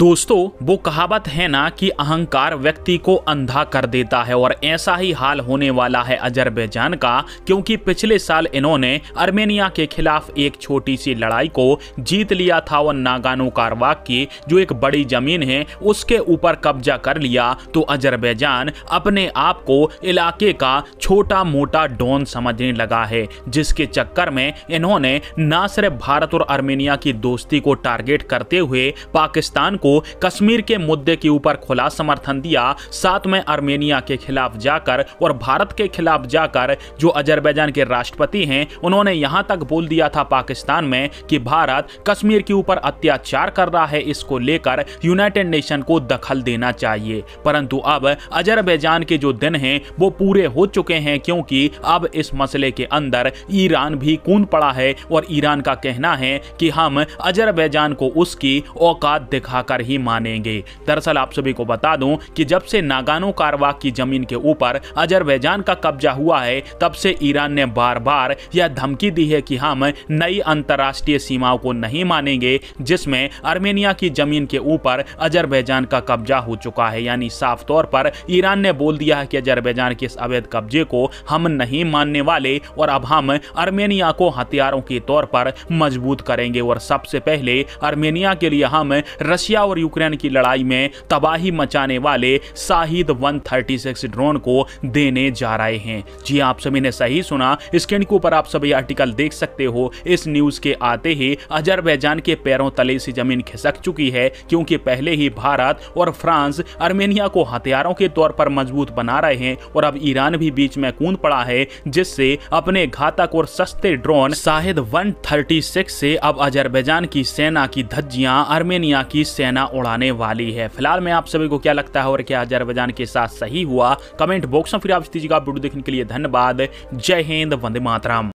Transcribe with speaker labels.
Speaker 1: दोस्तों वो कहावत है ना कि अहंकार व्यक्ति को अंधा कर देता है और ऐसा ही हाल होने वाला है अजरबैजान का क्योंकि पिछले साल इन्होंने अर्मेनिया के खिलाफ एक छोटी सी लड़ाई को जीत लिया था और नागानो कारवाक की जो एक बड़ी जमीन है उसके ऊपर कब्जा कर लिया तो अजरबैजान अपने आप को इलाके का छोटा मोटा डोन समझने लगा है जिसके चक्कर में इन्होंने न सिर्फ भारत और अर्मेनिया की दोस्ती को टारगेट करते हुए पाकिस्तान को को कश्मीर के मुद्दे के ऊपर खुला समर्थन दिया साथ में आर्मेनिया के खिलाफ जाकर और भारत के खिलाफ जाकर जो अजरबैजान के राष्ट्रपति हैं उन्होंने यहां तक बोल दिया था पाकिस्तान में कि भारत कश्मीर के ऊपर अत्याचार कर रहा है इसको लेकर यूनाइटेड नेशन को दखल देना चाहिए परंतु अब अजरबैजान के जो दिन हैं वो पूरे हो चुके हैं क्योंकि अब इस मसले के अंदर ईरान भी कून पड़ा है और ईरान का कहना है कि हम अजरबैजान को उसकी औकात दिखाकर पर ही मानेंगे दरअसल आप सभी को बता दूं कि जब से नागानो कारवा की जमीन के ऊपर अजरबैजान का कब्जा हुआ है तब से ईरान ने बार बार यह धमकी दी है कि हम नई अंतर्राष्ट्रीय सीमाओं को नहीं मानेंगे जिसमें अर्मेनिया की जमीन के ऊपर अजरबैजान का कब्जा हो चुका है यानी साफ तौर पर ईरान ने बोल दिया है कि अजरबैजान के इस अवैध कब्जे को हम नहीं मानने वाले और अब हम अर्मेनिया को हथियारों के तौर पर मजबूत करेंगे और सबसे पहले अर्मेनिया के लिए हम रशिया और यूक्रेन की लड़ाई में तबाही मचाने वाले शाहिद 136 ड्रोन को देने जा रहे हैं जी हाँ, आप सभी ने सही सुना स्क्रीन के ऊपर आप सभी आर्टिकल देख सकते हो इस न्यूज के आते ही अजरबैजान के पैरों तले से जमीन खिसक चुकी है क्योंकि पहले ही भारत और फ्रांस अर्मेनिया को हथियारों के तौर पर मजबूत बना रहे हैं और अब ईरान भी बीच में कूद पड़ा है जिससे अपने घातक और सस्ते ड्रोन शाहिद 136 से अब अजरबैजान की सेना की धज्जियां अर्मेनिया की सेना पसीना उड़ाने वाली है फिलहाल में आप सभी को क्या लगता है और क्या अजरबैजान के साथ सही हुआ कमेंट बॉक्स में फिर आप वीडियो देखने के लिए धन्यवाद जय हिंद वंदे मातराम